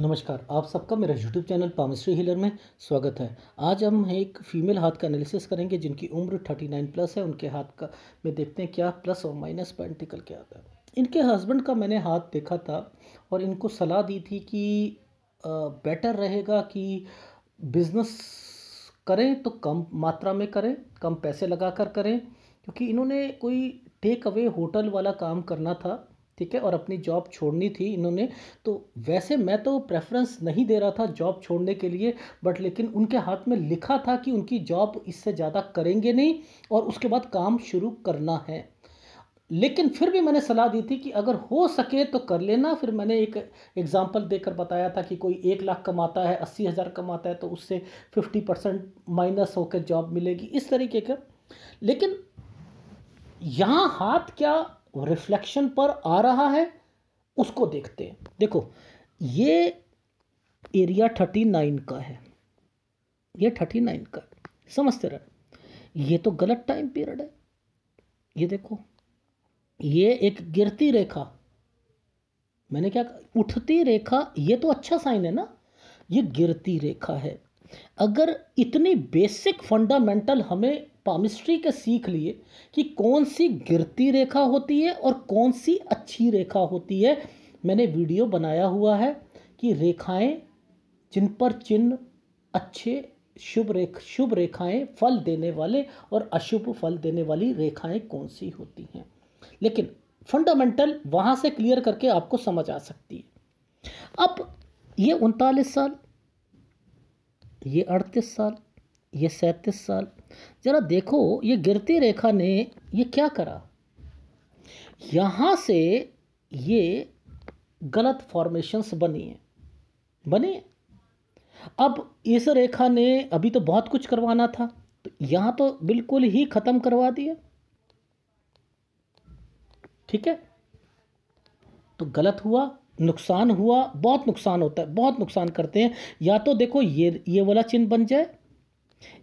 नमस्कार आप सबका मेरा यूट्यूब चैनल पामिस्ट्री हिलर में स्वागत है आज हम एक फीमेल हाथ का एनालिसिस करेंगे जिनकी उम्र 39 प्लस है उनके हाथ का में देखते हैं क्या प्लस और माइनस पॉइंट निकल के आता है इनके हस्बैंड का मैंने हाथ देखा था और इनको सलाह दी थी कि आ, बेटर रहेगा कि बिज़नेस करें तो कम मात्रा में करें कम पैसे लगा कर करें क्योंकि इन्होंने कोई टेक अवे होटल वाला काम करना था ठीक है और अपनी जॉब छोड़नी थी इन्होंने तो वैसे मैं तो प्रेफरेंस नहीं दे रहा था जॉब छोड़ने के लिए बट लेकिन उनके हाथ में लिखा था कि उनकी जॉब इससे ज़्यादा करेंगे नहीं और उसके बाद काम शुरू करना है लेकिन फिर भी मैंने सलाह दी थी कि अगर हो सके तो कर लेना फिर मैंने एक एग्ज़ाम्पल देकर बताया था कि कोई एक लाख कमाता है अस्सी हज़ार कमाता है तो उससे फिफ्टी परसेंट माइनस होकर जॉब मिलेगी इस तरीके का लेकिन यहाँ हाथ क्या रिफ्लेक्शन पर आ रहा है उसको देखते हैं देखो ये एरिया थर्टी नाइन का है ये थर्टी नाइन का है समझते रहे ये तो गलत टाइम पीरियड है ये देखो ये एक गिरती रेखा मैंने क्या कहा उठती रेखा ये तो अच्छा साइन है ना ये गिरती रेखा है अगर इतनी बेसिक फंडामेंटल हमें पामिस्ट्री के सीख लिए कि कौन सी गिरती रेखा होती है और कौन सी अच्छी रेखा होती है मैंने वीडियो बनाया हुआ है कि रेखाएं जिन पर चिन्ह अच्छे शुभ रेख शुभ रेखाएं फल देने वाले और अशुभ फल देने वाली रेखाएं कौन सी होती हैं लेकिन फंडामेंटल वहां से क्लियर करके आपको समझ आ सकती है अब ये उनतालीस साल ये अड़तीस साल ये सैंतीस साल ज़रा देखो ये गिरती रेखा ने ये क्या करा यहाँ से ये गलत फॉर्मेशंस बनी है बनी है अब इस रेखा ने अभी तो बहुत कुछ करवाना था तो यहाँ तो बिल्कुल ही ख़त्म करवा दिया ठीक है तो गलत हुआ नुकसान हुआ बहुत नुकसान होता है बहुत नुकसान करते हैं या तो देखो ये ये वाला चिन्ह बन जाए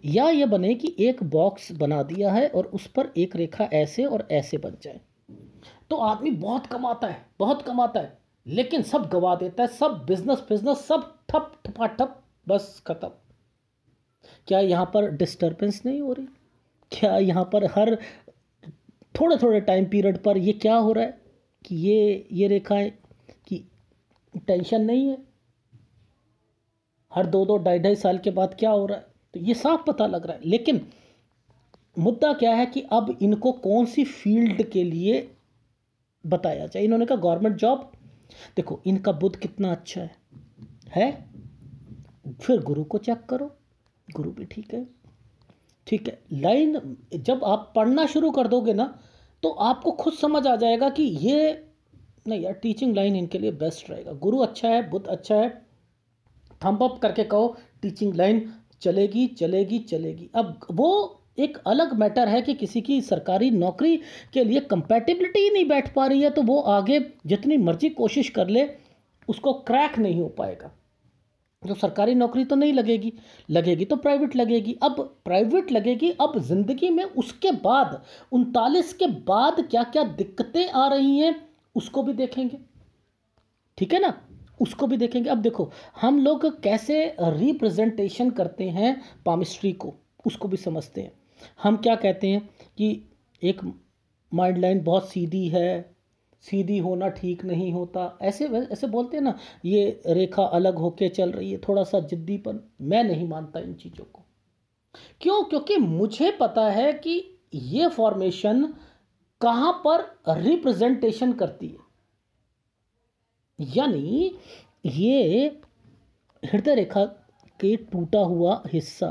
या ये बने कि एक बॉक्स बना दिया है और उस पर एक रेखा ऐसे और ऐसे बन जाए तो आदमी बहुत कमाता है बहुत कमाता है लेकिन सब गवा देता है सब बिजनेस बिजनेस सब ठप ठपा ठप बस खत्म क्या यहाँ पर डिस्टर्बेंस नहीं हो रही क्या यहाँ पर हर थोड़े थोड़े टाइम पीरियड पर ये क्या हो रहा है कि ये ये रेखाएं कि टेंशन नहीं है हर दो दो ढाई ढाई साल के बाद क्या हो रहा है तो ये साफ पता लग रहा है लेकिन मुद्दा क्या है कि अब इनको कौन सी फील्ड के लिए बताया जाए इन्होंने कहा गवर्नमेंट जॉब देखो इनका बुद्ध कितना अच्छा है है फिर गुरु को चेक करो गुरु भी ठीक है ठीक है लाइन जब आप पढ़ना शुरू कर दोगे ना तो आपको खुद समझ आ जाएगा कि ये नहीं यार टीचिंग लाइन इनके लिए बेस्ट रहेगा गुरु अच्छा है बुद्ध अच्छा है थम्प अप करके कहो टीचिंग लाइन चलेगी चलेगी चलेगी अब वो एक अलग मैटर है कि किसी की सरकारी नौकरी के लिए कंपैटिबिलिटी ही नहीं बैठ पा रही है तो वो आगे जितनी मर्जी कोशिश कर ले उसको क्रैक नहीं हो पाएगा तो सरकारी नौकरी तो नहीं लगेगी लगेगी तो प्राइवेट लगेगी अब प्राइवेट लगेगी अब ज़िंदगी में उसके बाद उनतालीस के बाद क्या क्या दिक्कतें आ रही हैं उसको भी देखेंगे ठीक है ना उसको भी देखेंगे अब देखो हम लोग कैसे रिप्रेजेंटेशन करते हैं पामिस्ट्री को उसको भी समझते हैं हम क्या कहते हैं कि एक माइंड लाइन बहुत सीधी है सीधी होना ठीक नहीं होता ऐसे ऐसे बोलते हैं ना ये रेखा अलग होके चल रही है थोड़ा सा जिद्दीपन मैं नहीं मानता इन चीज़ों को क्यों क्योंकि मुझे पता है कि ये फॉर्मेशन कहाँ पर रिप्रेजेंटेशन करती है यानी ये हृदय रेखा के टूटा हुआ हिस्सा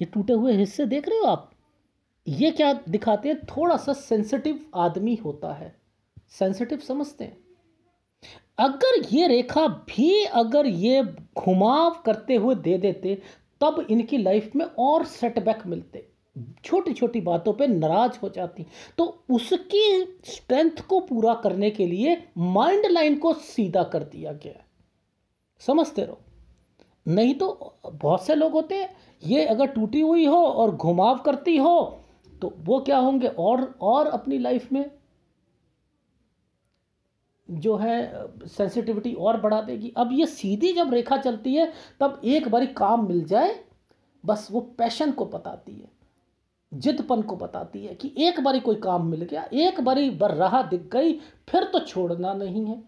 ये टूटे हुए हिस्से देख रहे हो आप ये क्या दिखाते हैं थोड़ा सा सेंसिटिव आदमी होता है सेंसिटिव समझते हैं अगर ये रेखा भी अगर ये घुमाव करते हुए दे देते तब इनकी लाइफ में और सेटबैक मिलते छोटी छोटी बातों पे नाराज हो जाती तो उसकी स्ट्रेंथ को पूरा करने के लिए माइंड लाइन को सीधा कर दिया गया समझते रहो नहीं तो बहुत से लोग होते हैं ये अगर टूटी हुई हो और घुमाव करती हो तो वो क्या होंगे और और अपनी लाइफ में जो है सेंसिटिविटी और बढ़ा देगी अब ये सीधी जब रेखा चलती है तब एक बारी काम मिल जाए बस वो पैशन को बताती है जिदपन को बताती है कि एक बारी कोई काम मिल गया एक बारी बर राह दिख गई फिर तो छोड़ना नहीं है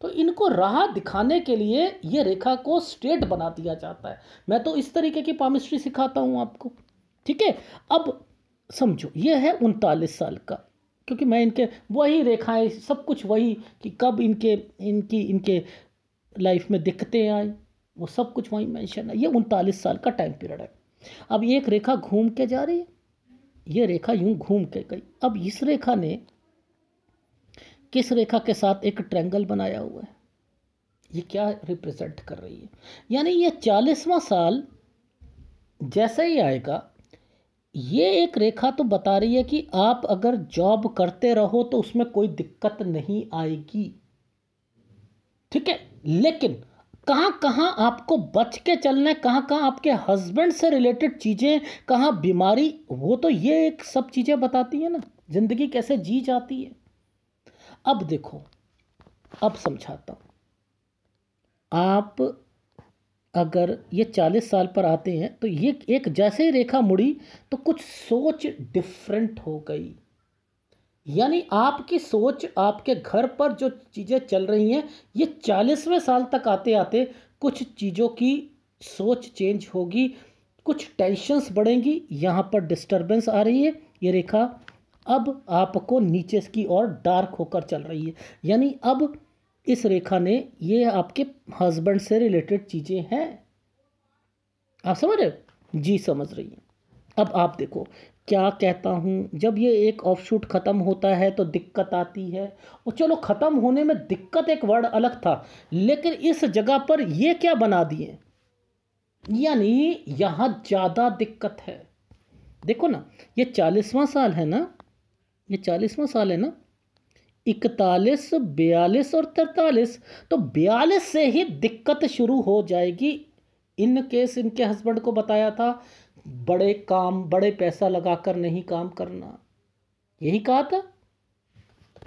तो इनको राह दिखाने के लिए ये रेखा को स्ट्रेट बना दिया जाता है मैं तो इस तरीके की पामिस्ट्री सिखाता हूँ आपको ठीक है अब समझो ये है उनतालीस साल का क्योंकि मैं इनके वही रेखाएं सब कुछ वही कि कब इनके इनकी इनके लाइफ में दिक्कतें आई वो सब कुछ वहीं मेंशन है ये उनतालीस साल का टाइम पीरियड है अब एक रेखा घूम के जा रही है ये रेखा यूं घूम के गई अब इस रेखा ने किस रेखा के साथ एक ट्रैंगल बनाया हुआ है ये क्या रिप्रेजेंट कर रही है यानी ये चालीसवां साल जैसे ही आएगा ये एक रेखा तो बता रही है कि आप अगर जॉब करते रहो तो उसमें कोई दिक्कत नहीं आएगी ठीक है लेकिन कहाँ कहाँ आपको बच के चलना है कहाँ कहाँ आपके हस्बैंड से रिलेटेड चीज़ें कहाँ बीमारी वो तो ये एक सब चीज़ें बताती है ना ज़िंदगी कैसे जी जाती है अब देखो अब समझाता हूँ आप अगर ये चालीस साल पर आते हैं तो ये एक जैसे ही रेखा मुड़ी तो कुछ सोच डिफरेंट हो गई यानी आपकी सोच आपके घर पर जो चीज़ें चल रही हैं ये चालीसवें साल तक आते आते कुछ चीज़ों की सोच चेंज होगी कुछ टेंशन्स बढ़ेंगी यहाँ पर डिस्टरबेंस आ रही है ये रेखा अब आपको नीचे की ओर डार्क होकर चल रही है यानी अब इस रेखा ने ये आपके हस्बैंड से रिलेटेड चीज़ें हैं आप समझ रहे हो जी समझ रही हैं अब आप देखो क्या कहता हूँ जब ये एक ऑफ शूट ख़त्म होता है तो दिक्कत आती है और चलो ख़त्म होने में दिक्कत एक वर्ड अलग था लेकिन इस जगह पर ये क्या बना दिए यानी यहाँ ज़्यादा दिक्कत है देखो ना ये चालीसवां साल है ना ये चालीसवां साल है ना इकतालीस बयालीस और तैतालीस तो बयालीस से ही दिक्कत शुरू हो जाएगी इन केस इनके हस्बैंड को बताया था बड़े काम बड़े पैसा लगाकर नहीं काम करना यही कहा था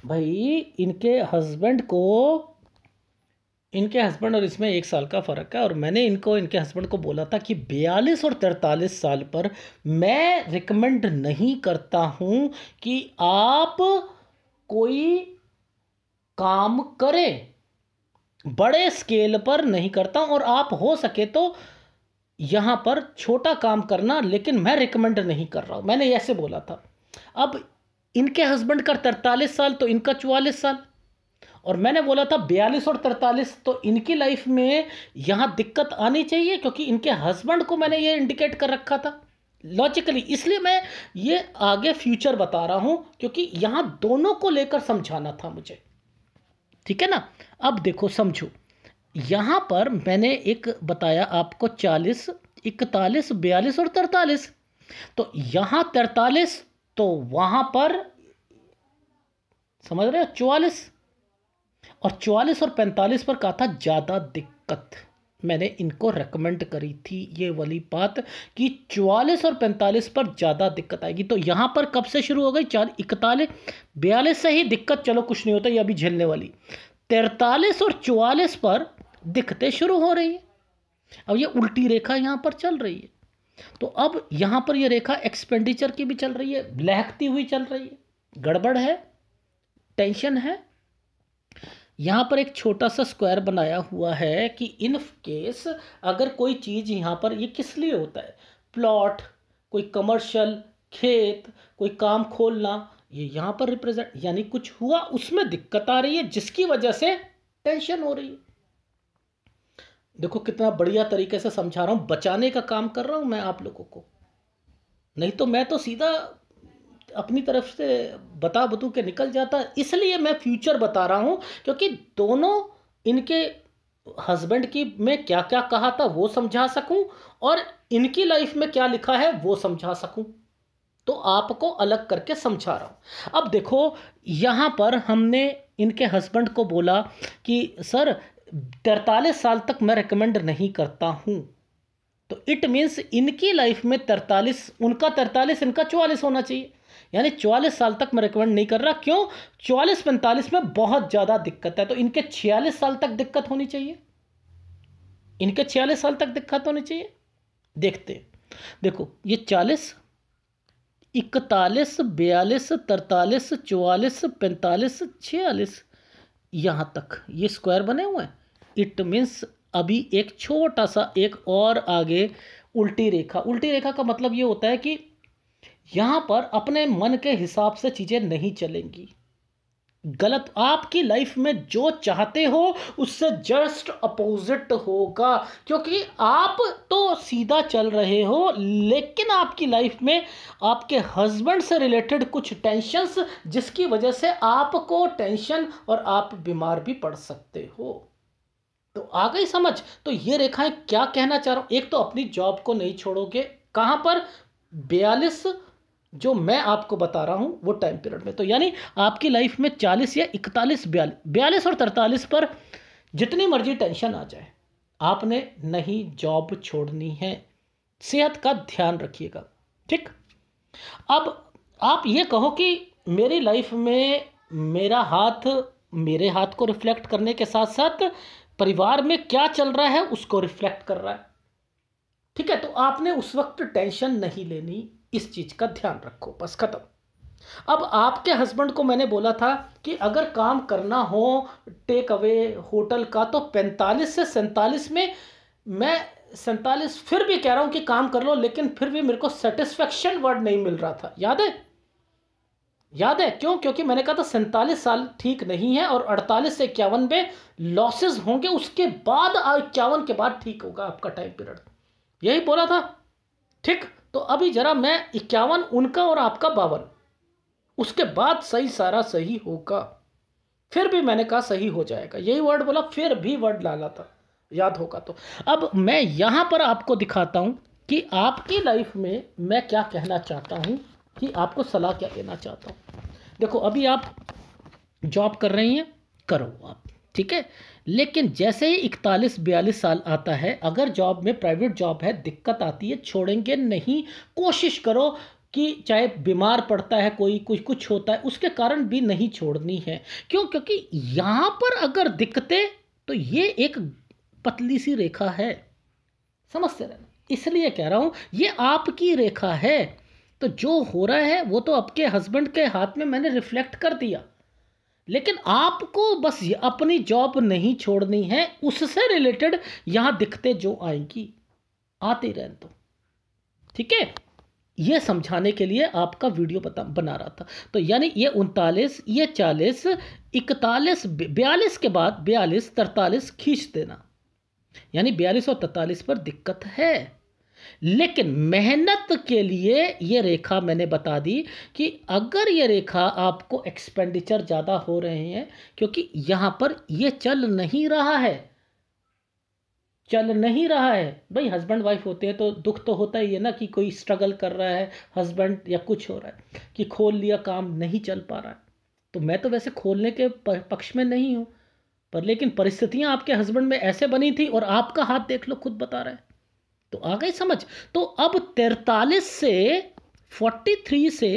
भाई इनके हस्बैंड को इनके हस्बैंड और इसमें एक साल का फ़र्क है और मैंने इनको इनके हस्बैंड को बोला था कि बयालीस और तैंतालीस साल पर मैं रिकमेंड नहीं करता हूँ कि आप कोई काम करें बड़े स्केल पर नहीं करता और आप हो सके तो यहाँ पर छोटा काम करना लेकिन मैं रिकमेंड नहीं कर रहा हूँ मैंने ऐसे बोला था अब इनके हस्बैंड का तरतालीस साल तो इनका चवालीस साल और मैंने बोला था बयालीस और तरतालीस तो इनकी लाइफ में यहाँ दिक्कत आनी चाहिए क्योंकि इनके हस्बैंड को मैंने ये इंडिकेट कर रखा था लॉजिकली इसलिए मैं ये आगे फ्यूचर बता रहा हूँ क्योंकि यहाँ दोनों को लेकर समझाना था मुझे ठीक है ना अब देखो समझो यहाँ पर मैंने एक बताया आपको चालीस इकतालीस बयालीस और तरतालीस तो यहाँ तैतालीस तो वहाँ पर समझ रहे हो चौवालीस और चौवालीस और पैंतालीस पर कहा था ज़्यादा दिक्कत मैंने इनको रेकमेंड करी थी ये वाली बात कि चौवालीस और पैंतालीस पर ज़्यादा दिक्कत आएगी तो यहाँ पर कब से शुरू हो गई चार इकतालीस बयालीस से ही दिक्कत चलो कुछ नहीं होता ये अभी झेलने वाली तैतालीस और चौवालीस पर दिखते शुरू हो रही है अब ये उल्टी रेखा यहाँ पर चल रही है तो अब यहाँ पर ये रेखा एक्सपेंडिचर की भी चल रही है लहकती हुई चल रही है गड़बड़ है टेंशन है यहाँ पर एक छोटा सा स्क्वायर बनाया हुआ है कि इन केस अगर कोई चीज़ यहाँ पर ये किस लिए होता है प्लॉट कोई कमर्शियल खेत कोई काम खोलना ये यहाँ पर रिप्रेजेंट यानी कुछ हुआ उसमें दिक्कत आ रही है जिसकी वजह से टेंशन हो रही है देखो कितना बढ़िया तरीके से समझा रहा हूँ बचाने का काम कर रहा हूँ मैं आप लोगों को नहीं तो मैं तो सीधा अपनी तरफ से बता बतू के निकल जाता इसलिए मैं फ्यूचर बता रहा हूँ क्योंकि दोनों इनके हस्बैंड की मैं क्या क्या कहा था वो समझा सकूं और इनकी लाइफ में क्या लिखा है वो समझा सकूं तो आपको अलग करके समझा रहा हूं अब देखो यहाँ पर हमने इनके हस्बैंड को बोला कि सर तरतालीस साल तक मैं रिकमेंड नहीं करता हूँ तो इट मीन्स इनकी लाइफ में तरतालीस उनका तरतालीस इनका चौवालीस होना चाहिए यानी चौवालीस साल तक मैं रिकमेंड नहीं कर रहा क्यों चौवालीस पैंतालीस में बहुत ज़्यादा दिक्कत है तो इनके छियालीस साल तक दिक्कत होनी चाहिए इनके छियालीस साल तक दिक्कत होनी चाहिए देखते देखो ये चालीस इकतालीस बयालीस तरतालीस चौवालीस पैंतालीस छियालीस यहाँ तक ये स्क्वायर बने हुए हैं इट मीन्स अभी एक छोटा सा एक और आगे उल्टी रेखा उल्टी रेखा का मतलब ये होता है कि यहाँ पर अपने मन के हिसाब से चीज़ें नहीं चलेंगी गलत आपकी लाइफ में जो चाहते हो उससे जस्ट अपोजिट होगा क्योंकि आप तो सीधा चल रहे हो लेकिन आपकी लाइफ में आपके हस्बैंड से रिलेटेड कुछ टेंशन्स जिसकी वजह से आपको टेंशन और आप बीमार भी पड़ सकते हो तो आ गई समझ तो ये रेखाएं क्या कहना चाह रहा हूं एक तो अपनी जॉब को नहीं छोड़ोगे कहां पर बयालीस जो मैं आपको बता रहा हूं वो टाइम पीरियड में तो यानी आपकी लाइफ में चालीस या इकतालीस बयालीस और तरतालीस पर जितनी मर्जी टेंशन आ जाए आपने नहीं जॉब छोड़नी है सेहत का ध्यान रखिएगा ठीक अब आप ये कहो कि मेरी लाइफ में मेरा हाथ मेरे हाथ को रिफ्लेक्ट करने के साथ साथ परिवार में क्या चल रहा है उसको रिफ्लेक्ट कर रहा है ठीक है तो आपने उस वक्त टेंशन नहीं लेनी इस चीज़ का ध्यान रखो बस खत्म अब आपके हस्बैंड को मैंने बोला था कि अगर काम करना हो टेक अवे होटल का तो 45 से सैंतालीस में मैं सैंतालीस फिर भी कह रहा हूँ कि काम कर लो लेकिन फिर भी मेरे को सेटिस्फेक्शन वर्ड नहीं मिल रहा था याद है याद है क्यों क्योंकि मैंने कहा था सैंतालीस साल ठीक नहीं है और अड़तालीस से इक्यावन में लॉसेस होंगे उसके बाद इक्यावन के बाद ठीक होगा आपका टाइम पीरियड यही बोला था ठीक तो अभी जरा मैं इक्यावन उनका और आपका बावन उसके बाद सही सारा सही होगा फिर भी मैंने कहा सही हो जाएगा यही वर्ड बोला फिर भी वर्ड लाला था याद होगा तो अब मैं यहां पर आपको दिखाता हूं कि आपकी लाइफ में मैं क्या कहना चाहता हूं कि आपको सलाह क्या देना चाहता हूँ देखो अभी आप जॉब कर रही हैं करो आप ठीक है लेकिन जैसे ही इकतालीस बयालीस साल आता है अगर जॉब में प्राइवेट जॉब है दिक्कत आती है छोड़ेंगे नहीं कोशिश करो कि चाहे बीमार पड़ता है कोई कुछ कुछ होता है उसके कारण भी नहीं छोड़नी है क्यों क्योंकि यहाँ पर अगर दिक्कतें तो ये एक पतली सी रेखा है समझते रहना इसलिए कह रहा हूँ ये आपकी रेखा है तो जो हो रहा है वो तो आपके हस्बैंड के हाथ में मैंने रिफ्लेक्ट कर दिया लेकिन आपको बस अपनी जॉब नहीं छोड़नी है उससे रिलेटेड यहां दिखते जो आएंगी आते रहें तो ठीक है ये समझाने के लिए आपका वीडियो बता बना रहा था तो यानी ये उनतालीस ये चालीस इकतालीस बयालीस के बाद बयालीस तरतालीस खींच देना यानी बयालीस और तैतालीस पर दिक्कत है लेकिन मेहनत के लिए ये रेखा मैंने बता दी कि अगर ये रेखा आपको एक्सपेंडिचर ज़्यादा हो रहे हैं क्योंकि यहाँ पर ये चल नहीं रहा है चल नहीं रहा है भाई हस्बैंड वाइफ होते हैं तो दुख तो होता ही है ना कि कोई स्ट्रगल कर रहा है हस्बैंड या कुछ हो रहा है कि खोल लिया काम नहीं चल पा रहा है तो मैं तो वैसे खोलने के पक्ष में नहीं हूँ पर लेकिन परिस्थितियाँ आपके हस्बैंड में ऐसे बनी थी और आपका हाथ देख लो खुद बता रहे हैं तो आ गई समझ तो अब तैतालीस से फोर्टी थ्री से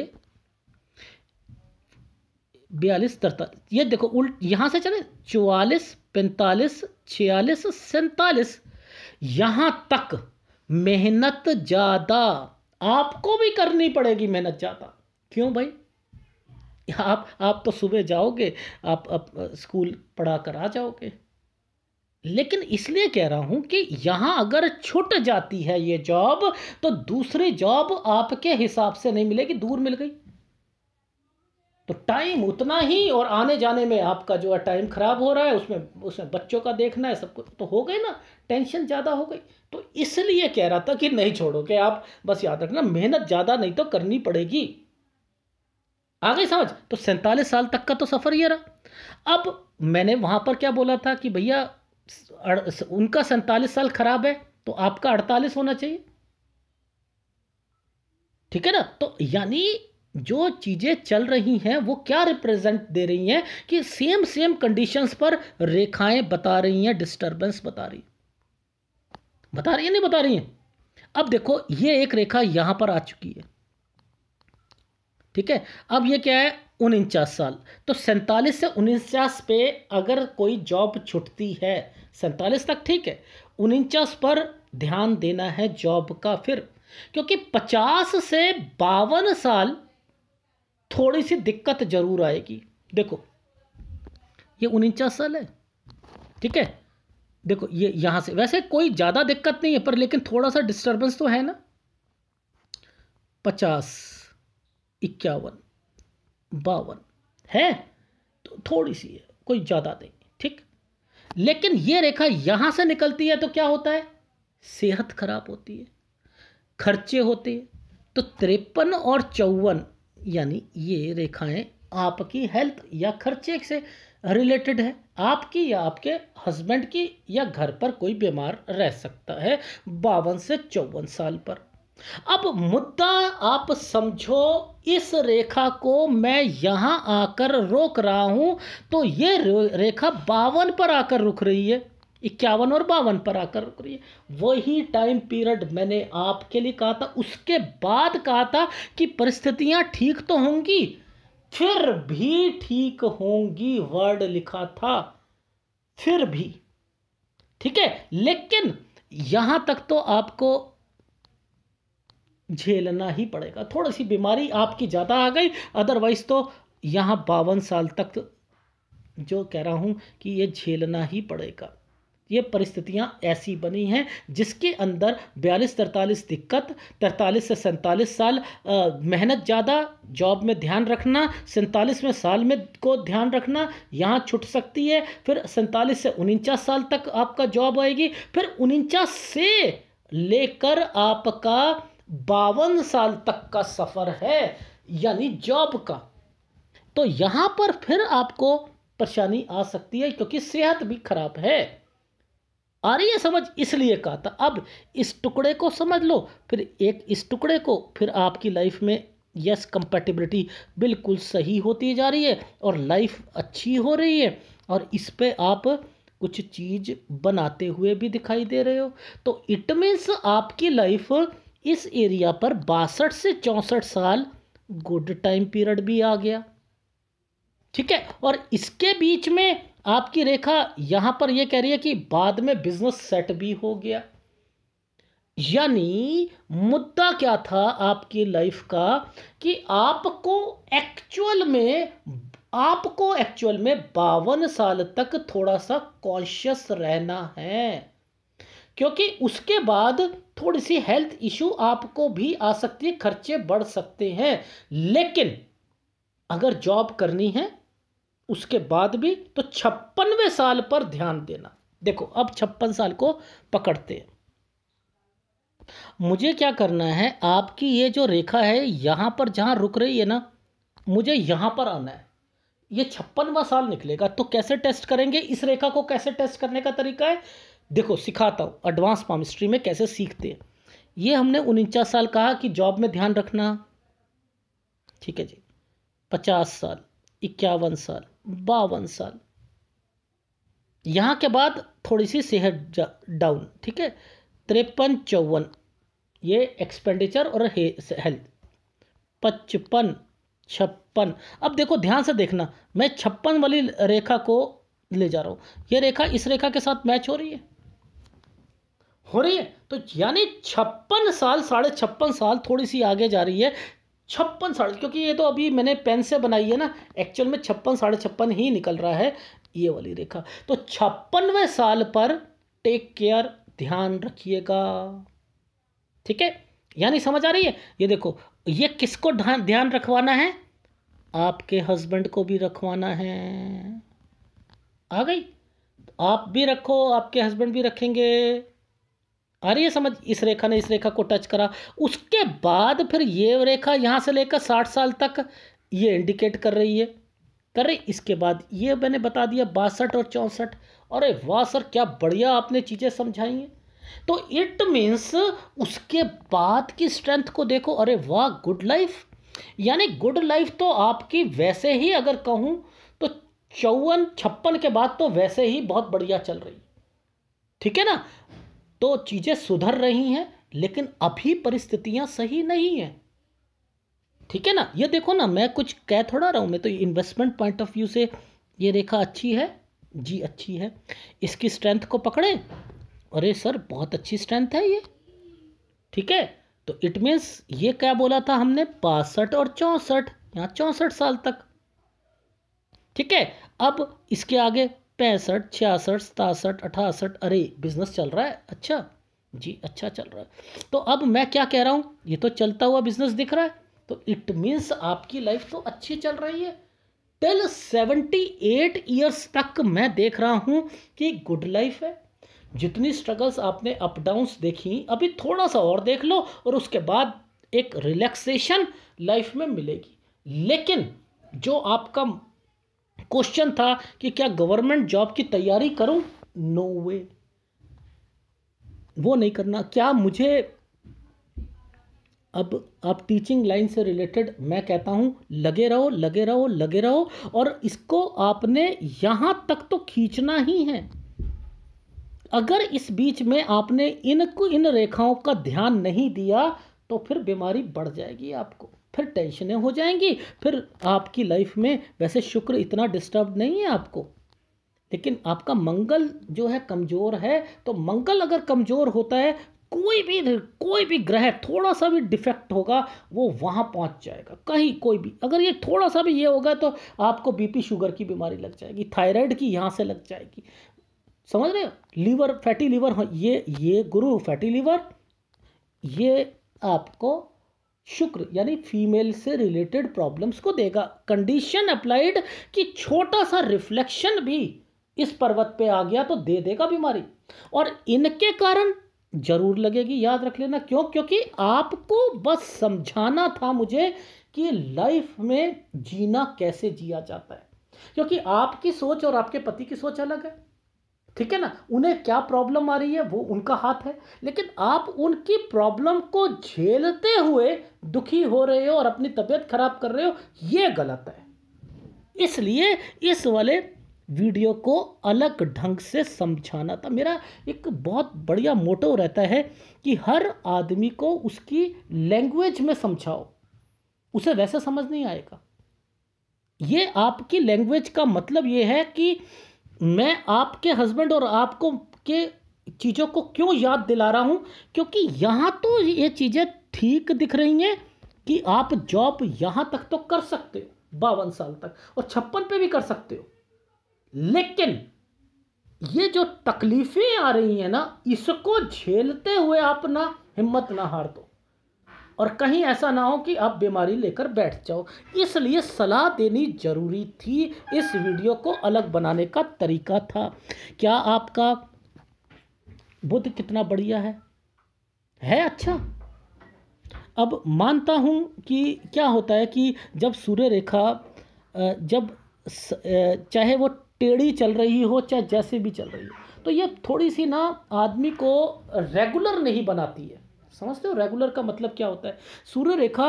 बयालीस तरतालीस ये देखो उल्ट यहां से चले चौवालीस पैंतालीस छियालीस सैतालीस यहां तक मेहनत ज़्यादा आपको भी करनी पड़ेगी मेहनत ज़्यादा क्यों भाई आप आप तो सुबह जाओगे आप, आप स्कूल पढ़ा कर आ जाओगे लेकिन इसलिए कह रहा हूं कि यहां अगर छुट जाती है ये जॉब तो दूसरी जॉब आपके हिसाब से नहीं मिलेगी दूर मिल गई तो टाइम उतना ही और आने जाने में आपका जो है टाइम ख़राब हो रहा है उसमें उसमें बच्चों का देखना है सब कुछ तो हो गई ना टेंशन ज़्यादा हो गई तो इसलिए कह रहा था कि नहीं छोड़ो कि आप बस याद रखना मेहनत ज़्यादा नहीं तो करनी पड़ेगी आ गई समझ तो सैंतालीस साल तक का तो सफ़र ये रहा अब मैंने वहाँ पर क्या बोला था कि भैया उनका सैंतालीस साल खराब है तो आपका अड़तालीस होना चाहिए ठीक है ना तो यानी जो चीज़ें चल रही हैं वो क्या रिप्रेजेंट दे रही हैं कि सेम सेम कंडीशंस पर रेखाएं बता रही हैं डिस्टरबेंस बता रही बता रही है नहीं बता रही हैं अब देखो ये एक रेखा यहां पर आ चुकी है ठीक है अब ये क्या है उनचास साल तो सैंतालीस से उनचास पे अगर कोई जॉब छुटती है सैंतालीस तक ठीक है उनचास पर ध्यान देना है जॉब का फिर क्योंकि पचास से बावन साल थोड़ी सी दिक्कत जरूर आएगी देखो ये उनचास साल है ठीक है देखो ये यहां से वैसे कोई ज़्यादा दिक्कत नहीं है पर लेकिन थोड़ा सा डिस्टर्बेंस तो है ना पचास इक्यावन बावन है तो थोड़ी सी है कोई ज़्यादा नहीं लेकिन ये रेखा यहां से निकलती है तो क्या होता है सेहत खराब होती है खर्चे होते हैं तो तिरपन और चौवन यानी ये रेखाएं आपकी हेल्थ या खर्चे से रिलेटेड है आपकी या आपके हस्बैंड की या घर पर कोई बीमार रह सकता है बावन से चौवन साल पर अब मुद्दा आप समझो इस रेखा को मैं यहां आकर रोक रहा हूं तो ये रेखा बावन पर आकर रुक रही है इक्यावन और बावन पर आकर रुक रही है वही टाइम पीरियड मैंने आपके लिए कहा था उसके बाद कहा था कि परिस्थितियां ठीक तो होंगी फिर भी ठीक होंगी वर्ड लिखा था फिर भी ठीक है लेकिन यहां तक तो आपको झेलना ही पड़ेगा थोड़ी सी बीमारी आपकी ज़्यादा आ गई अदरवाइज़ तो यहाँ बावन साल तक जो कह रहा हूँ कि ये झेलना ही पड़ेगा ये परिस्थितियाँ ऐसी बनी हैं जिसके अंदर बयालीस तरतालीस दिक्कत तरतालीस से सैंतालीस साल मेहनत ज़्यादा जॉब में ध्यान रखना सैंतालीस में साल में को ध्यान रखना यहाँ छुट सकती है फिर सैंतालीस से उनचास साल तक आपका जॉब आएगी फिर उनचास से लेकर आपका बावन साल तक का सफ़र है यानी जॉब का तो यहां पर फिर आपको परेशानी आ सकती है क्योंकि सेहत भी खराब है आ रही है समझ इसलिए कहा था अब इस टुकड़े को समझ लो फिर एक इस टुकड़े को फिर आपकी लाइफ में यस कंपेटिबिलिटी बिल्कुल सही होती जा रही है और लाइफ अच्छी हो रही है और इस पर आप कुछ चीज़ बनाते हुए भी दिखाई दे रहे हो तो इट मीन्स आपकी लाइफ इस एरिया पर बासठ से चौंसठ साल गुड टाइम पीरियड भी आ गया ठीक है और इसके बीच में आपकी रेखा यहां पर यह कह रही है कि बाद में बिजनेस सेट भी हो गया यानी मुद्दा क्या था आपकी लाइफ का कि आपको एक्चुअल में आपको एक्चुअल में बावन साल तक थोड़ा सा कॉन्शियस रहना है क्योंकि उसके बाद थोड़ी सी हेल्थ इशू आपको भी आ सकती है खर्चे बढ़ सकते हैं लेकिन अगर जॉब करनी है उसके बाद भी तो छप्पनवे साल पर ध्यान देना देखो अब छप्पन साल को पकड़ते हैं मुझे क्या करना है आपकी ये जो रेखा है यहां पर जहां रुक रही है ना मुझे यहां पर आना है ये छप्पनवा साल निकलेगा तो कैसे टेस्ट करेंगे इस रेखा को कैसे टेस्ट करने का तरीका है देखो सिखाता हूँ एडवांस पामिस्ट्री में कैसे सीखते हैं ये हमने उनचास साल कहा कि जॉब में ध्यान रखना ठीक है जी पचास साल इक्यावन साल बावन साल यहाँ के बाद थोड़ी सी सेहत डाउन ठीक है तिरपन चौवन ये एक्सपेंडिचर और हेल्थ पचपन छप्पन अब देखो ध्यान से देखना मैं छप्पन वाली रेखा को ले जा रहा हूँ ये रेखा इस रेखा के साथ मैच हो रही है हो रही है तो यानी छप्पन साल साढ़े छप्पन साल थोड़ी सी आगे जा रही है छप्पन साढ़े क्योंकि ये तो अभी मैंने पेन से बनाई है ना एक्चुअल में छप्पन साढ़े छप्पन ही निकल रहा है ये वाली रेखा तो छप्पनवें साल पर टेक केयर ध्यान रखिएगा ठीक है यानी समझ आ रही है ये देखो ये किसको ध्यान रखवाना है आपके हस्बैंड को भी रखवाना है आ गई आप भी रखो आपके हस्बैंड भी रखेंगे आ रही है समझ इस रेखा ने इस रेखा को टच करा उसके बाद फिर ये रेखा यहाँ से लेकर साठ साल तक ये इंडिकेट कर रही है कर रही इसके बाद ये मैंने बता दिया बासठ और चौंसठ अरे वाह सर क्या बढ़िया आपने चीज़ें समझाई हैं तो इट मीन्स उसके बाद की स्ट्रेंथ को देखो अरे वाह गुड लाइफ यानी गुड लाइफ तो आपकी वैसे ही अगर कहूँ तो चौवन छप्पन के बाद तो वैसे ही बहुत बढ़िया चल रही ठीक है ना तो चीज़ें सुधर रही हैं लेकिन अभी परिस्थितियां सही नहीं है ठीक है ना ये देखो ना मैं कुछ कह थोड़ा रहा हूं मैं तो इन्वेस्टमेंट पॉइंट ऑफ व्यू से ये रेखा अच्छी है जी अच्छी है इसकी स्ट्रेंथ को पकड़े अरे सर बहुत अच्छी स्ट्रेंथ है ये ठीक है तो इट मीन्स ये क्या बोला था हमने बासठ और चौंसठ यहाँ चौंसठ साल तक ठीक है अब इसके आगे पैंसठ छियासठ सतासठ अठासठ अरे बिजनेस चल रहा है अच्छा जी अच्छा चल रहा है तो अब मैं क्या कह रहा हूँ ये तो चलता हुआ बिजनेस दिख रहा है तो इट मीन्स आपकी लाइफ तो अच्छी चल रही है टिल सेवेंटी एट ईयर्स तक मैं देख रहा हूँ कि गुड लाइफ है जितनी स्ट्रगल्स आपने अप डाउंस देखी अभी थोड़ा सा और देख लो और उसके बाद एक रिलैक्सेशन लाइफ में मिलेगी लेकिन जो आपका क्वेश्चन था कि क्या गवर्नमेंट जॉब की तैयारी करूं नो no वे वो नहीं करना क्या मुझे अब आप टीचिंग लाइन से रिलेटेड मैं कहता हूँ लगे रहो लगे रहो लगे रहो और इसको आपने यहाँ तक तो खींचना ही है अगर इस बीच में आपने इनको इन रेखाओं का ध्यान नहीं दिया तो फिर बीमारी बढ़ जाएगी आपको फिर टेंशनें हो जाएंगी फिर आपकी लाइफ में वैसे शुक्र इतना डिस्टर्ब नहीं है आपको लेकिन आपका मंगल जो है कमज़ोर है तो मंगल अगर कमज़ोर होता है कोई भी कोई भी ग्रह थोड़ा सा भी डिफेक्ट होगा वो वहाँ पहुँच जाएगा कहीं कोई भी अगर ये थोड़ा सा भी ये होगा तो आपको बीपी शुगर की बीमारी लग जाएगी थायराइड की यहाँ से लग जाएगी समझ रहे हो लीवर फैटी लीवर ये ये गुरु फैटी लीवर ये आपको शुक्र यानी फीमेल से रिलेटेड प्रॉब्लम्स को देगा कंडीशन अप्लाइड कि छोटा सा रिफ्लेक्शन भी इस पर्वत पे आ गया तो दे देगा बीमारी और इनके कारण जरूर लगेगी याद रख लेना क्यों क्योंकि आपको बस समझाना था मुझे कि लाइफ में जीना कैसे जिया जाता है क्योंकि आपकी सोच और आपके पति की सोच अलग है ठीक है ना उन्हें क्या प्रॉब्लम आ रही है वो उनका हाथ है लेकिन आप उनकी प्रॉब्लम को झेलते हुए दुखी हो रहे हो और अपनी तबीयत खराब कर रहे हो ये गलत है इसलिए इस वाले वीडियो को अलग ढंग से समझाना था मेरा एक बहुत बढ़िया मोटो रहता है कि हर आदमी को उसकी लैंग्वेज में समझाओ उसे वैसे समझ नहीं आएगा ये आपकी लैंग्वेज का मतलब ये है कि मैं आपके हस्बैंड और आपको के चीज़ों को क्यों याद दिला रहा हूँ क्योंकि यहाँ तो ये चीज़ें ठीक दिख रही हैं कि आप जॉब यहाँ तक तो कर सकते हो बावन साल तक और छप्पन पे भी कर सकते हो लेकिन ये जो तकलीफ़ें आ रही हैं ना इसको झेलते हुए आप ना हिम्मत ना हार दो और कहीं ऐसा ना हो कि आप बीमारी लेकर बैठ जाओ इसलिए सलाह देनी ज़रूरी थी इस वीडियो को अलग बनाने का तरीका था क्या आपका बुद्ध कितना बढ़िया है है अच्छा अब मानता हूँ कि क्या होता है कि जब सूर्य रेखा जब चाहे वो टेढ़ी चल रही हो चाहे जैसे भी चल रही हो तो ये थोड़ी सी ना आदमी को रेगुलर नहीं बनाती है समझते हो रेगुलर का मतलब क्या होता है सूर्य रेखा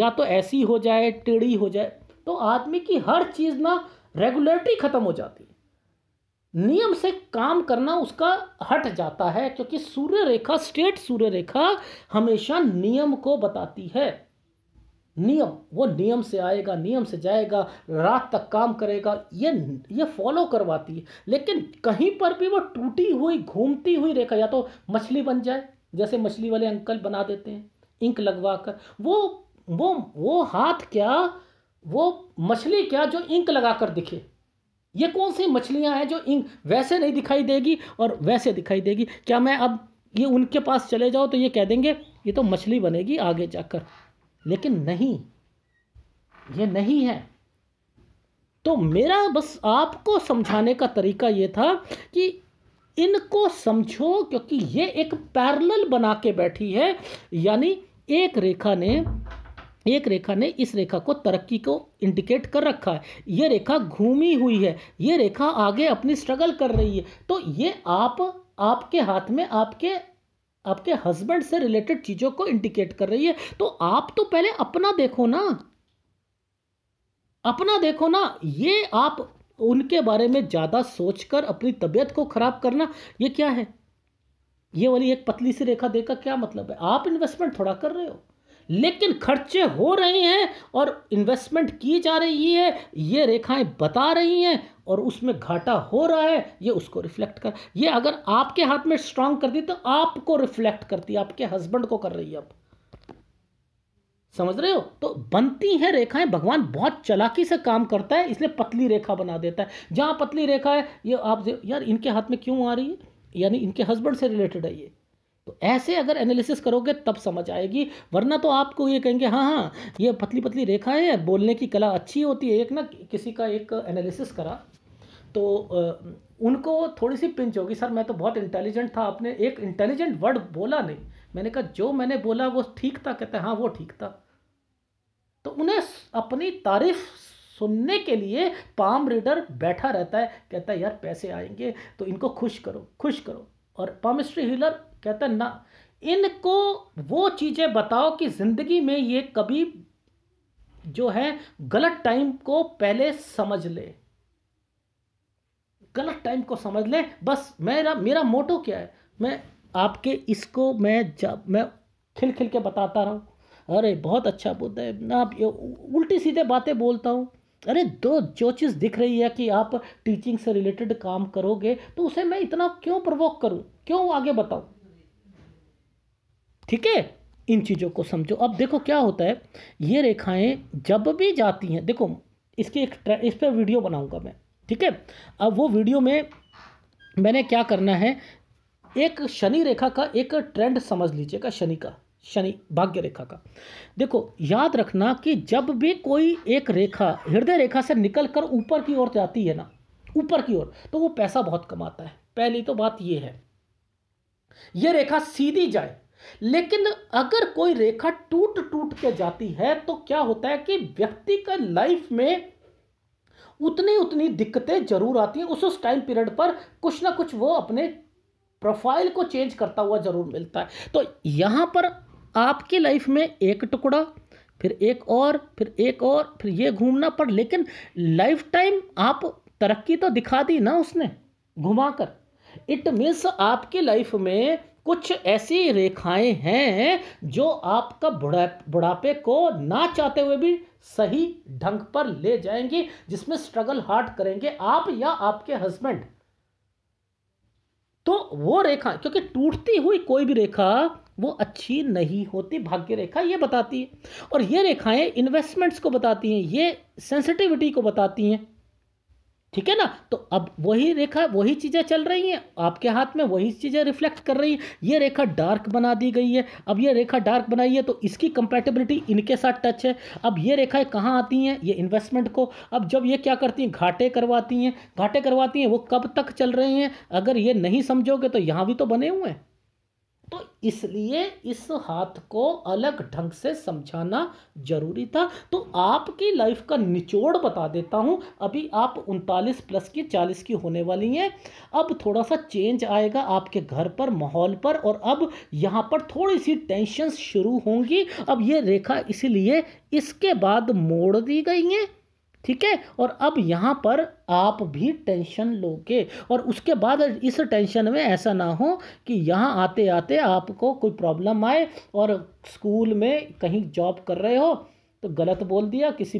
या तो ऐसी हो जाए टेढ़ी हो जाए तो आदमी की हर चीज़ ना रेगुलरिटी ख़त्म हो जाती है नियम से काम करना उसका हट जाता है क्योंकि सूर्य रेखा स्ट्रेट सूर्य रेखा हमेशा नियम को बताती है नियम वो नियम से आएगा नियम से जाएगा रात तक काम करेगा ये ये फॉलो करवाती है लेकिन कहीं पर भी वो टूटी हुई घूमती हुई रेखा या तो मछली बन जाए जैसे मछली वाले अंकल बना देते हैं इंक लगवा कर वो वो वो हाथ क्या वो मछली क्या जो इंक लगा कर दिखे ये कौन सी मछलियां हैं जो इंक वैसे नहीं दिखाई देगी और वैसे दिखाई देगी क्या मैं अब ये उनके पास चले जाओ तो ये कह देंगे ये तो मछली बनेगी आगे जाकर लेकिन नहीं ये नहीं है तो मेरा बस आपको समझाने का तरीका ये था कि इनको समझो क्योंकि ये एक पैरल बना के बैठी है यानी एक रेखा ने एक रेखा ने इस रेखा को तरक्की को इंडिकेट कर रखा है ये रेखा घूमी हुई है ये रेखा आगे अपनी स्ट्रगल कर रही है तो ये आप आपके हाथ में आपके आपके हस्बैंड से रिलेटेड चीज़ों को इंडिकेट कर रही है तो आप तो पहले अपना देखो ना अपना देखो ना ये आप उनके बारे में ज़्यादा सोचकर अपनी तबीयत को ख़राब करना ये क्या है ये वाली एक पतली सी रेखा देखा क्या मतलब है आप इन्वेस्टमेंट थोड़ा कर रहे हो लेकिन खर्चे हो रहे हैं और इन्वेस्टमेंट की जा रही है ये रेखाएं बता रही हैं और उसमें घाटा हो रहा है ये उसको रिफ्लेक्ट कर ये अगर आपके हाथ में स्ट्रांग कर दी तो आपको रिफ्लेक्ट करती है आपके हस्बैंड को कर रही है आप समझ रहे हो तो बनती हैं रेखाएं भगवान बहुत चलाकी से काम करता है इसलिए पतली रेखा बना देता है जहाँ पतली रेखा है ये आप यार इनके हाथ में क्यों आ रही है यानी इनके हस्बैंड से रिलेटेड है ये तो ऐसे अगर एनालिसिस करोगे तब समझ आएगी वरना तो आपको ये कहेंगे हाँ हाँ ये पतली पतली रेखाएं हैं बोलने की कला अच्छी होती है एक ना किसी का एक एनालिसिस करा तो उनको थोड़ी सी पिंच होगी सर मैं तो बहुत इंटेलिजेंट था आपने एक इंटेलिजेंट वर्ड बोला नहीं मैंने कहा जो मैंने बोला वो ठीक था कहते हैं हाँ वो ठीक था तो उन्हें अपनी तारीफ सुनने के लिए पाम रीडर बैठा रहता है कहता है यार पैसे आएंगे तो इनको खुश करो खुश करो और पामिस्ट्री हीलर कहता है ना इनको वो चीज़ें बताओ कि ज़िंदगी में ये कभी जो है गलत टाइम को पहले समझ ले गलत टाइम को समझ ले बस मेरा मेरा मोटो क्या है मैं आपके इसको मैं जब मैं खिल खिल के बताता रहूँ अरे बहुत अच्छा बोलता है ना आप उल्टी सीधे बातें बोलता हूँ अरे दो जो चीज़ दिख रही है कि आप टीचिंग से रिलेटेड काम करोगे तो उसे मैं इतना क्यों प्रवोक करूँ क्यों आगे बताऊँ ठीक है इन चीज़ों को समझो अब देखो क्या होता है ये रेखाएं जब भी जाती हैं देखो इसकी एक इस पर वीडियो बनाऊंगा मैं ठीक है अब वो वीडियो में मैंने क्या करना है एक शनि रेखा का एक ट्रेंड समझ लीजिएगा शनि का शनि भाग्य रेखा का देखो याद रखना कि जब भी कोई एक रेखा हृदय रेखा से निकल कर ऊपर की ओर जाती है ना ऊपर की ओर तो वो पैसा बहुत कमाता है पहली तो बात ये है ये रेखा सीधी जाए लेकिन अगर कोई रेखा टूट टूट के जाती है तो क्या होता है कि व्यक्ति का लाइफ में उतनी उतनी दिक्कतें जरूर आती हैं उस उस टाइम पीरियड पर कुछ ना कुछ वो अपने प्रोफाइल को चेंज करता हुआ जरूर मिलता है तो यहां पर आपकी लाइफ में एक टुकड़ा फिर एक और फिर एक और फिर ये घूमना पड़ लेकिन लाइफ टाइम आप तरक्की तो दिखा दी ना उसने घुमाकर इट मीन्स आपकी लाइफ में कुछ ऐसी रेखाएं हैं जो आपका बुढ़ा बुढ़ापे को ना चाहते हुए भी सही ढंग पर ले जाएंगी जिसमें स्ट्रगल हार्ड करेंगे आप या आपके हस्बैंड तो वो रेखा क्योंकि टूटती हुई कोई भी रेखा वो अच्छी नहीं होती भाग्य रेखा ये बताती है और ये रेखाएं इन्वेस्टमेंट्स को बताती हैं ये सेंसिटिविटी को बताती हैं ठीक है ना तो अब वही रेखा वही चीज़ें चल रही हैं आपके हाथ में वही चीज़ें रिफ्लेक्ट कर रही हैं ये रेखा डार्क बना दी गई है अब ये रेखा डार्क बनाई है तो इसकी कंपेटेबिलिटी इनके साथ टच है अब ये रेखाएं कहाँ आती हैं ये इन्वेस्टमेंट को अब जब ये क्या करती हैं घाटे करवाती हैं घाटे करवाती हैं वो कब तक चल रहे हैं अगर ये नहीं समझोगे तो यहाँ भी तो बने हुए हैं तो इसलिए इस हाथ को अलग ढंग से समझाना जरूरी था तो आपकी लाइफ का निचोड़ बता देता हूँ अभी आप उनतालीस प्लस की चालीस की होने वाली हैं अब थोड़ा सा चेंज आएगा आपके घर पर माहौल पर और अब यहाँ पर थोड़ी सी टेंशन शुरू होंगी अब ये रेखा इसलिए इसके बाद मोड़ दी गई हैं ठीक है और अब यहाँ पर आप भी टेंशन लोगे और उसके बाद इस टेंशन में ऐसा ना हो कि यहाँ आते आते आपको कोई प्रॉब्लम आए और स्कूल में कहीं जॉब कर रहे हो तो गलत बोल दिया किसी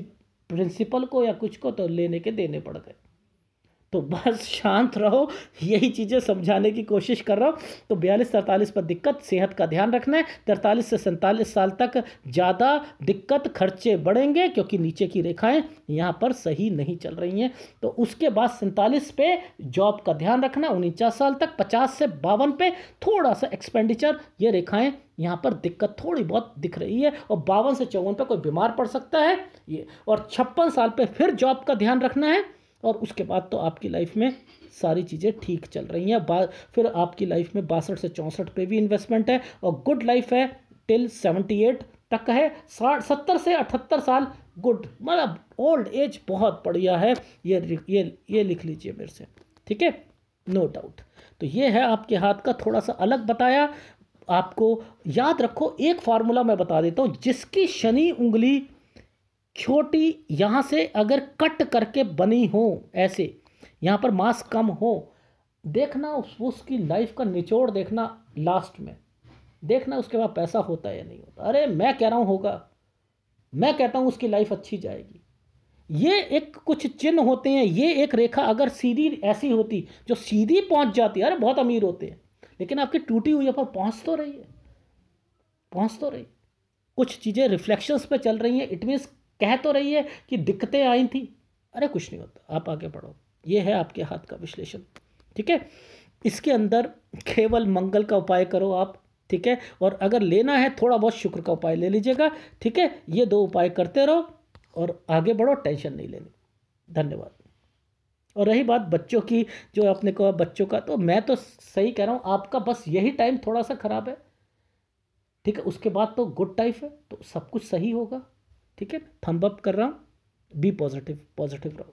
प्रिंसिपल को या कुछ को तो लेने के देने पड़ गए तो बस शांत रहो यही चीज़ें समझाने की कोशिश कर रहा हूँ तो बयालीस तरतालीस पर दिक्कत सेहत का ध्यान रखना है तरतालीस से सैंतालीस साल तक ज़्यादा दिक्कत खर्चे बढ़ेंगे क्योंकि नीचे की रेखाएं यहाँ पर सही नहीं चल रही हैं तो उसके बाद सैंतालीस पे जॉब का ध्यान रखना उनचास साल तक पचास से बावन पे थोड़ा सा एक्सपेंडिचर ये रेखाएँ यहाँ पर दिक्कत थोड़ी बहुत दिख रही है और बावन से चौवन पे कोई बीमार पड़ सकता है ये और छप्पन साल पे फिर जॉब का ध्यान रखना है और उसके बाद तो आपकी लाइफ में सारी चीज़ें ठीक चल रही हैं फिर आपकी लाइफ में बासठ से चौंसठ पे भी इन्वेस्टमेंट है और गुड लाइफ है टिल सेवेंटी एट तक है साठ सत्तर से अठहत्तर साल गुड मतलब ओल्ड एज बहुत बढ़िया है ये ये ये लिख लीजिए मेरे से ठीक है नो डाउट तो ये है आपके हाथ का थोड़ा सा अलग बताया आपको याद रखो एक फार्मूला मैं बता देता हूँ जिसकी शनि उंगली छोटी यहाँ से अगर कट करके बनी हो ऐसे यहाँ पर मास कम हो देखना उस उसकी लाइफ का निचोड़ देखना लास्ट में देखना उसके बाद पैसा होता है या नहीं होता अरे मैं कह रहा हूँ होगा मैं कहता हूँ उसकी लाइफ अच्छी जाएगी ये एक कुछ चिन्ह होते हैं ये एक रेखा अगर सीधी ऐसी होती जो सीधी पहुँच जाती अरे बहुत अमीर होते हैं लेकिन आपकी टूटी हुई पर पहुँच तो रही है पहुँच तो रही कुछ चीज़ें रिफ्लेक्शंस पे चल रही हैं इट मीन्स कह तो रही है कि दिक्कतें आई थी अरे कुछ नहीं होता आप आगे बढ़ो ये है आपके हाथ का विश्लेषण ठीक है इसके अंदर केवल मंगल का उपाय करो आप ठीक है और अगर लेना है थोड़ा बहुत शुक्र का उपाय ले लीजिएगा ठीक है ये दो उपाय करते रहो और आगे बढ़ो टेंशन नहीं लेनी धन्यवाद और रही बात बच्चों की जो आपने कहा बच्चों का तो मैं तो सही कह रहा हूँ आपका बस यही टाइम थोड़ा सा ख़राब है ठीक है उसके बाद तो गुड टाइप है तो सब कुछ सही होगा ठीक है थम्बअप कर रहा हूँ बी पॉजिटिव पॉजिटिव रहो